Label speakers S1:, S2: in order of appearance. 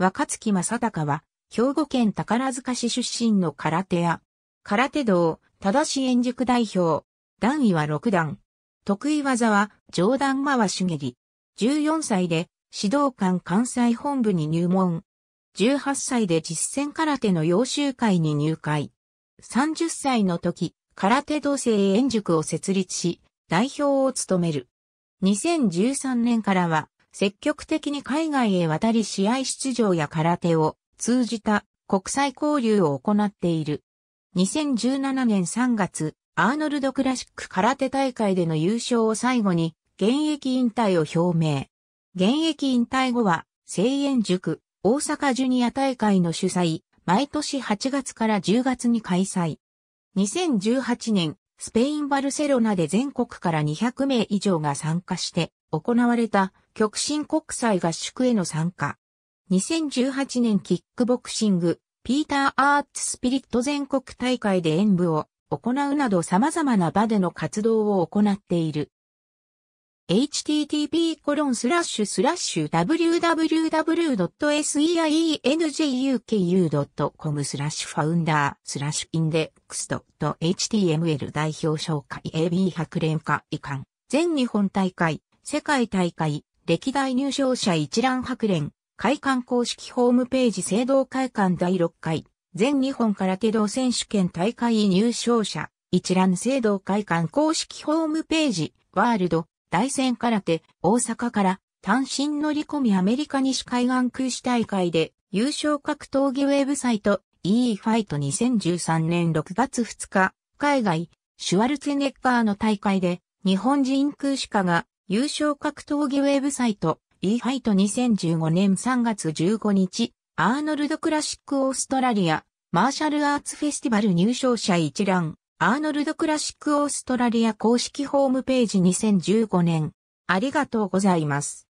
S1: 若月正隆は、兵庫県宝塚市出身の空手屋。空手道、正し円塾代表。段位は6段。得意技は、上段回し蹴り。14歳で、指導官関西本部に入門。18歳で実践空手の養習会に入会。30歳の時、空手道生円塾を設立し、代表を務める。2013年からは、積極的に海外へ渡り試合出場や空手を通じた国際交流を行っている。2017年3月、アーノルドクラシック空手大会での優勝を最後に現役引退を表明。現役引退後は、声援塾、大阪ジュニア大会の主催、毎年8月から10月に開催。2018年、スペインバルセロナで全国から200名以上が参加して、行われた極真国際合宿への参加。2018年キックボクシング、ピーター・アーツ・スピリット全国大会で演舞を行うなど様々な場での活動を行っている。http コロンスラッシュスラッシュ www.seienguku.com スラッシュファウンダースラッシュインデックスドット .html 代表紹介 AB 白連化遺憾全日本大会世界大会、歴代入賞者一覧白連、会館公式ホームページ制度会館第6回、全日本空手道選手権大会入賞者、一覧制度会館公式ホームページ、ワールド、大戦空手、大阪から、単身乗り込みアメリカ西海岸空手大会で、優勝格闘技ウェブサイト、e ファイト2013年6月2日、海外、シュワルツェネッガーの大会で、日本人空手家が優勝格闘技ウェブサイト、e ァイト2015年3月15日、アーノルドクラシックオーストラリア、マーシャルアーツフェスティバル入賞者一覧、アーノルドクラシックオーストラリア公式ホームページ2015年。ありがとうございます。